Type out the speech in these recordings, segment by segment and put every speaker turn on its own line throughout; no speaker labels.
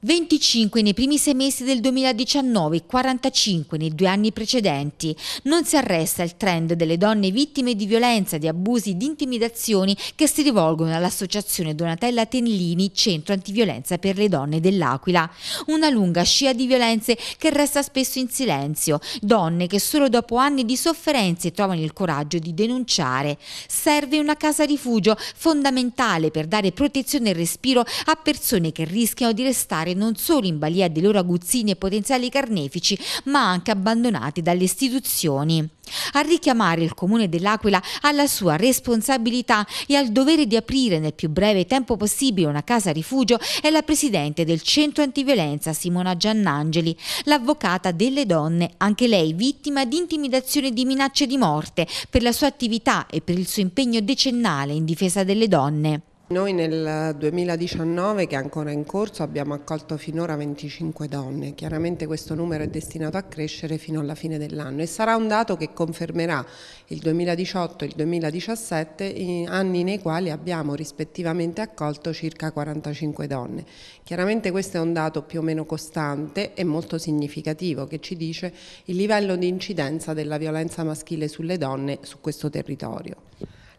25 nei primi sei mesi del 2019 e 45 nei due anni precedenti. Non si arresta il trend delle donne vittime di violenza, di abusi e di intimidazioni che si rivolgono all'associazione Donatella Tenlini, Centro Antiviolenza per le Donne dell'Aquila. Una lunga scia di violenze che resta spesso in silenzio. Donne che solo dopo anni di sofferenze trovano il coraggio di denunciare. Serve una casa rifugio fondamentale per dare protezione e respiro a persone che rischiano di restare restare non solo in balia dei loro aguzzini e potenziali carnefici, ma anche abbandonati dalle istituzioni. A richiamare il Comune dell'Aquila alla sua responsabilità e al dovere di aprire nel più breve tempo possibile una casa rifugio è la Presidente del Centro Antiviolenza Simona Giannangeli, l'avvocata delle donne, anche lei vittima di intimidazione e di minacce di morte per la sua attività e per il suo impegno decennale in difesa delle donne.
Noi nel 2019, che è ancora in corso, abbiamo accolto finora 25 donne. Chiaramente questo numero è destinato a crescere fino alla fine dell'anno e sarà un dato che confermerà il 2018 e il 2017, eh, anni nei quali abbiamo rispettivamente accolto circa 45 donne. Chiaramente questo è un dato più o meno costante e molto significativo che ci dice il livello di incidenza della violenza maschile sulle donne su questo territorio.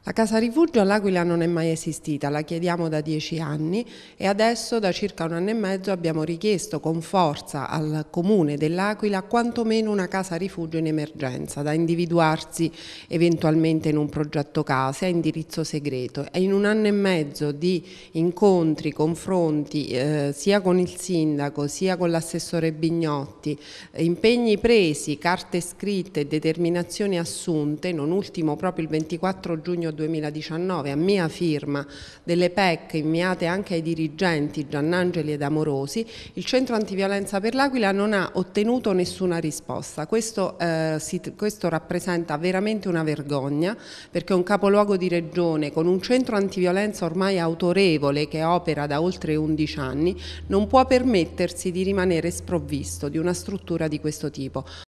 La casa rifugio all'Aquila non è mai esistita, la chiediamo da dieci anni e adesso da circa un anno e mezzo abbiamo richiesto con forza al comune dell'Aquila quantomeno una casa rifugio in emergenza da individuarsi eventualmente in un progetto case a indirizzo segreto e in un anno e mezzo di incontri, confronti eh, sia con il sindaco sia con l'assessore Bignotti, impegni presi, carte scritte, determinazioni assunte, non ultimo proprio il 24 giugno giugno 2019 a mia firma delle PEC inviate anche ai dirigenti Giannangeli ed Amorosi, il centro antiviolenza per l'Aquila non ha ottenuto nessuna risposta. Questo, eh, si, questo rappresenta veramente una vergogna perché un capoluogo di regione con un centro antiviolenza ormai autorevole che opera da oltre 11 anni
non può permettersi di rimanere sprovvisto di una struttura di questo tipo.